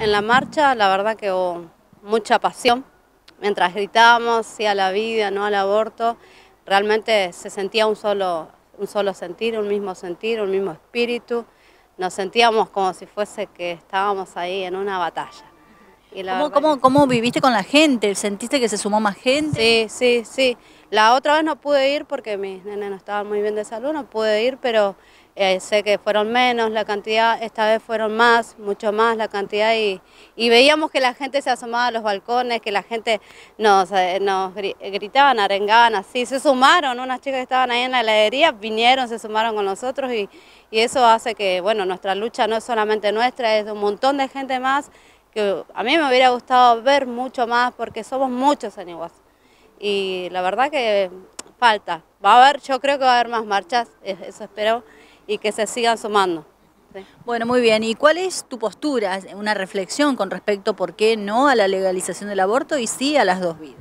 en la, marcha, la verdad que hubo mucha pasión. Mientras gritábamos, sí a la vida, no al aborto, realmente se sentía un solo, un solo sentir, un mismo sentir, un mismo espíritu. Nos sentíamos como si fuese que estábamos ahí en una batalla. ¿Cómo, cómo, ¿Cómo viviste con la gente? ¿Sentiste que se sumó más gente? Sí, sí, sí. La otra vez no pude ir porque mis nenes no estaba muy bien de salud, no pude ir, pero eh, sé que fueron menos la cantidad, esta vez fueron más, mucho más la cantidad y, veíamos que la gente se asomaba a los balcones, que la gente nos, eh, nos gritaban, arengaban así, se sumaron, unas chicas que estaban ahí en la heladería vinieron, se sumaron con nosotros y, y eso hace que, bueno, nuestra lucha no es solamente nuestra, es de un montón de gente más que a mí me hubiera gustado ver mucho más porque somos muchos en Iguaz. Y la verdad que falta. Va a haber, yo creo que va a haber más marchas, eso espero y que se sigan sumando. Bueno, muy bien. ¿Y cuál es tu postura, una reflexión con respecto por qué no a la legalización del aborto y sí a las dos vidas?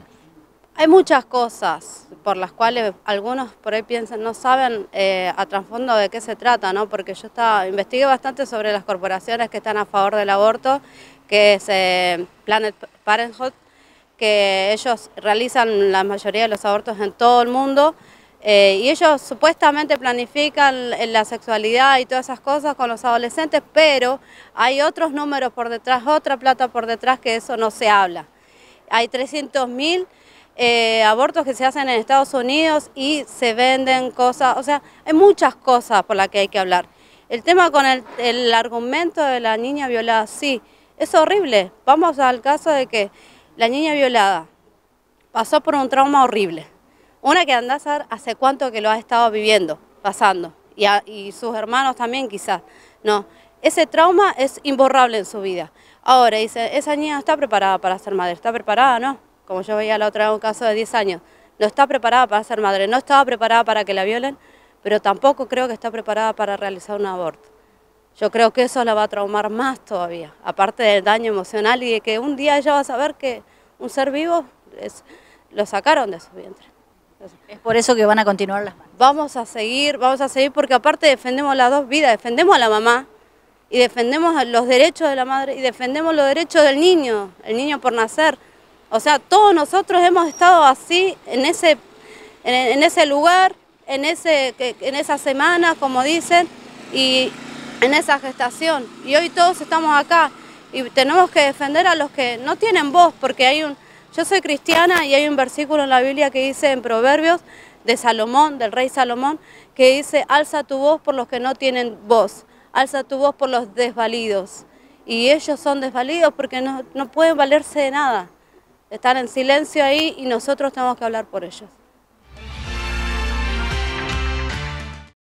Hay muchas cosas por las cuales algunos por ahí piensan, no saben eh, a trasfondo de qué se trata, ¿no? Porque yo estaba, investigué bastante sobre las corporaciones que están a favor del aborto, que es eh, Planet Parenthood, que ellos realizan la mayoría de los abortos en todo el mundo, eh, y ellos supuestamente planifican la sexualidad y todas esas cosas con los adolescentes, pero hay otros números por detrás, otra plata por detrás que eso no se habla. Hay 300.000 eh, abortos que se hacen en Estados Unidos y se venden cosas, o sea, hay muchas cosas por las que hay que hablar. El tema con el argumento de la niña violada, sí, es horrible. Vamos al caso de que la niña violada pasó por un trauma horrible una que anda a saber hace cuánto que lo ha estado viviendo, pasando, y, sus hermanos también quizás, no. Ese trauma es imborrable en su vida. Ahora dice, esa niña está preparada para ser madre, está preparada, ¿no? Como yo veía la otra vez un caso de 10 años, no está preparada para ser madre, no estaba preparada para que la violen, pero tampoco creo que está preparada para realizar un aborto. Yo creo que eso la va a traumar más todavía, aparte del daño emocional y de que un día ella va a saber que un ser vivo es, lo sacaron de su vientre. Es por eso que van a continuar las Vamos a seguir, vamos a seguir porque aparte defendemos las dos vidas, defendemos a la mamá y defendemos los derechos de la madre y defendemos los derechos del niño, el niño por nacer. O sea, todos nosotros hemos estado así en ese, en, ese lugar, en, ese, en esa semana, como dicen, y en esa gestación. Y hoy todos estamos acá y tenemos que defender a los que no tienen voz porque hay un yo soy cristiana y hay un versículo en la Biblia que dice en Proverbios de Salomón, del rey Salomón, que dice, alza tu voz por los que no tienen voz, alza tu voz por los desvalidos. Y ellos son desvalidos porque no, no pueden valerse de nada. Están en silencio ahí y nosotros tenemos que hablar por ellos.